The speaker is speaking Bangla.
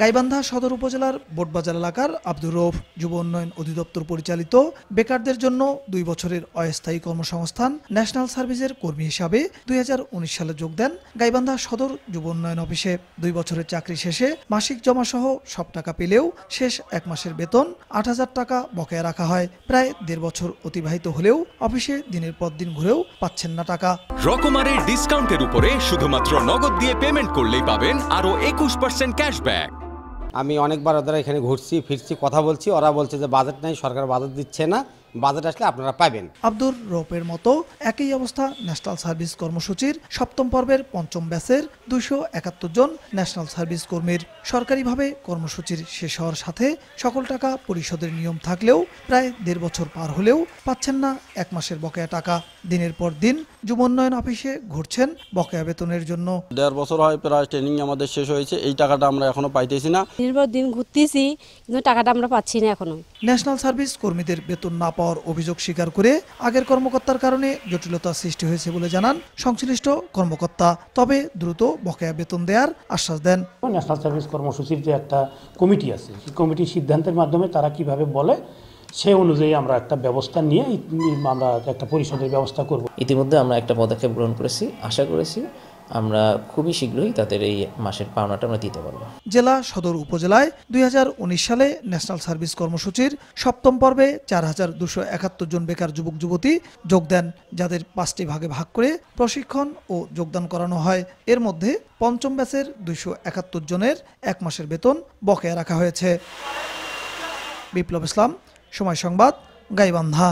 গাইবান্ধা সদর উপজেলার বোটবাজার এলাকার আব্দুর রৌফ যুব উন্নয়ন অধিদপ্তর পরিচালিত বেকারদের জন্য দুই বছরের অস্থায়ী কর্মসংস্থান ন্যাশনাল সার্ভিসের কর্মী হিসাবে দুই সালে যোগ দেন গাইবান্ধা সদর যুব উন্নয়ন অফিসে দুই বছরের চাকরি শেষে মাসিক জমা সহ সব টাকা পেলেও শেষ এক মাসের বেতন আট টাকা বকেয়া রাখা হয় প্রায় দেড় বছর অতিবাহিত হলেও অফিসে দিনের পর দিন ঘুরেও পাচ্ছেন না টাকা রকমারের ডিসকাউন্টের উপরে শুধুমাত্র নগদ দিয়ে পেমেন্ট করলেই পাবেন আরও একুশ পার্সেন্ট ক্যাশব্যাক আমি অনেকবার ওদের এখানে ঘুরছি ফিরছি কথা বলছি ওরা বলছে যে বাজেট নাই সরকার বাজেট দিচ্ছে না বাজেট আসলে আপনারা পাবেন আব্দুর রৌপের মতো একই অবস্থা ন্যাশনাল সার্ভিস কর্মসূচির সপ্তম পর্বের পঞ্চম ব্যাচের দুশো একাত্তর জন ন্যাশনাল সার্ভিস কর্মীর সরকারিভাবে কর্মসূচির শেষ হওয়ার সাথে সকল টাকা পরিশোধের নিয়ম থাকলেও প্রায় দেড় বছর পার হলেও পাচ্ছেন না এক মাসের বকেয়া টাকা দিনের পর দিন যুবোন্নয়ন অফিসে ঘুরছেন বকেয়া বেতনের জন্য দেড় বছর হয় প্রায় ট্রেনিং আমাদের শেষ হয়েছে এই টাকাটা আমরা এখনো পাইতেছি না দিনের পর দিন ঘুরতেছি কিন্তু টাকাটা আমরা পাচ্ছি না এখনো ন্যাশনাল সার্ভিস কর্মীদের বেতন না পর অভিযোগ স্বীকার করে আগের কর্মকর্তার কারণে জটিলতা সৃষ্টি হয়েছে বলে জানান সংশ্লিষ্ট কর্মকর্তা তবে দ্রুত বকেয়া বেতন দেওয়ার আশ্বাস দেন ন্যাশনাল সার্ভিস কর্মসূচির যে একটা কমিটি আছে সেই কমিটির সিদ্ধান্তের মাধ্যমে তারা কিভাবে বলে সে অনুযায়ী আমরা একটা ব্যবস্থা নিয়ে আমরা একটা পরিষদের ব্যবস্থা করব ইতিমধ্যে আমরা একটা পদক্ষেপ গ্রহণ করেছি আশা করেছি আমরা খুবই শীঘ্রই তাদের এই মাসের পাওনাটা আমরা দিতে পারবো জেলা সদর উপজেলায় দুই সালে ন্যাশনাল সার্ভিস কর্মসূচির সপ্তম পর্বে চার হাজার দুশো একাত্তর জন বেকার যুবক যুবতী যোগ দেন যাদের পাঁচটি ভাগে ভাগ করে প্রশিক্ষণ ও যোগদান করানো হয় এর মধ্যে পঞ্চম ব্যাচের দুইশো একাত্তর জনের এক মাসের বেতন বকেয়া রাখা হয়েছে বিপ্লব ইসলাম সময় সংবাদ গাইবান্ধা